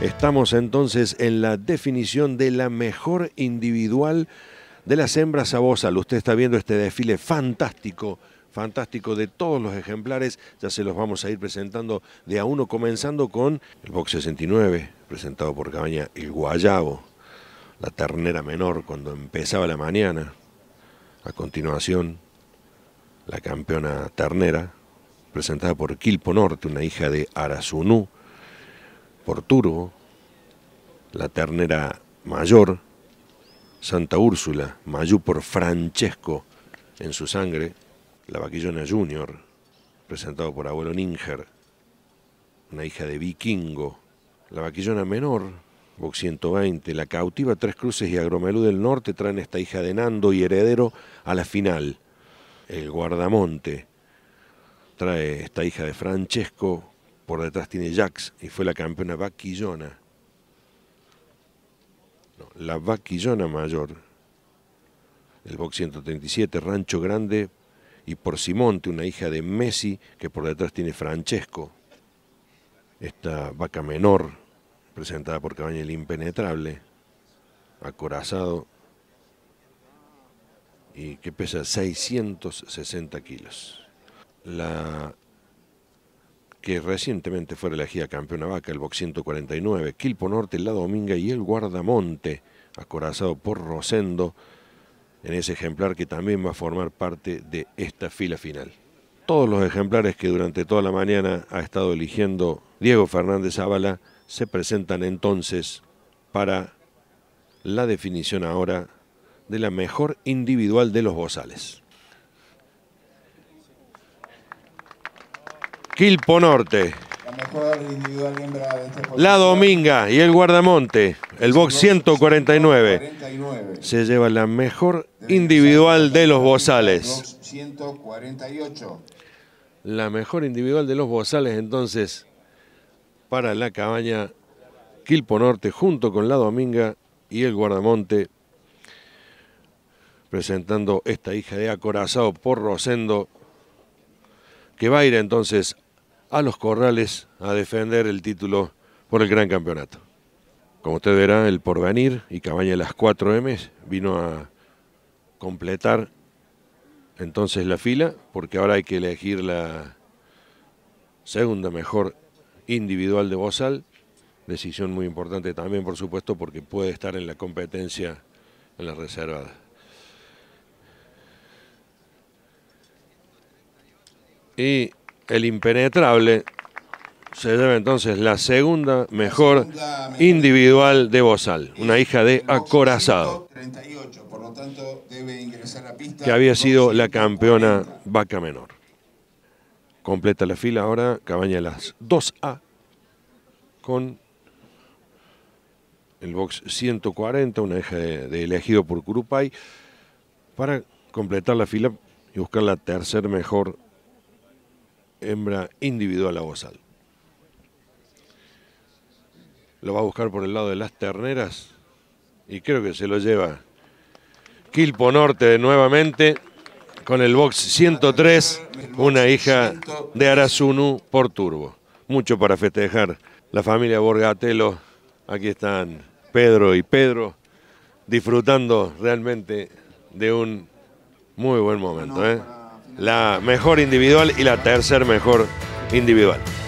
Estamos entonces en la definición de la mejor individual de las hembras a Usted está viendo este desfile fantástico, fantástico de todos los ejemplares. Ya se los vamos a ir presentando de a uno, comenzando con el box 69, presentado por Cabaña El Guayabo, la ternera menor cuando empezaba la mañana. A continuación, la campeona ternera, presentada por Quilpo Norte, una hija de Arasunú por Turbo, la ternera mayor, Santa Úrsula, Mayú por Francesco en su sangre, la vaquillona Junior, presentado por abuelo Ninger, una hija de vikingo, la vaquillona menor, Box 120, la cautiva Tres Cruces y Agromelú del Norte traen esta hija de Nando y heredero a la final. El guardamonte trae esta hija de Francesco, por detrás tiene Jax y fue la campeona vaquillona. la vaquillona mayor. El box 137, Rancho Grande y por Simonte, una hija de Messi, que por detrás tiene Francesco. Esta vaca menor, presentada por Cabaña el Impenetrable, acorazado y que pesa 660 kilos. La que recientemente fue elegida campeona vaca, el box 149, Quilpo Norte, La Dominga y el Guardamonte, acorazado por Rosendo, en ese ejemplar que también va a formar parte de esta fila final. Todos los ejemplares que durante toda la mañana ha estado eligiendo Diego Fernández Ábala se presentan entonces para la definición ahora de la mejor individual de los bozales. Quilpo Norte. La este Dominga y el Guardamonte, el box 149. Se lleva la mejor individual de los bozales. 148. La mejor individual de los bozales entonces para la cabaña Quilpo Norte junto con la Dominga y el Guardamonte presentando esta hija de acorazado por Rosendo que va a ir entonces a los Corrales a defender el título por el gran campeonato. Como usted verá, el porvenir y Cabaña de las 4M vino a completar entonces la fila, porque ahora hay que elegir la segunda mejor individual de Bozal, decisión muy importante también, por supuesto, porque puede estar en la competencia en la reservada. Y el impenetrable, se lleva entonces la segunda mejor individual de Bozal, una hija de Acorazado, que había sido la campeona vaca menor. Completa la fila ahora Cabaña Las 2A con el box 140, una hija de, elegido por Curupay, para completar la fila y buscar la tercer mejor hembra individual a Bozal. Lo va a buscar por el lado de las terneras y creo que se lo lleva Quilpo Norte nuevamente con el box 103, una hija de Arasunu por turbo. Mucho para festejar la familia Borgatelo. Aquí están Pedro y Pedro disfrutando realmente de un muy buen momento. ¿eh? la mejor individual y la tercer mejor individual.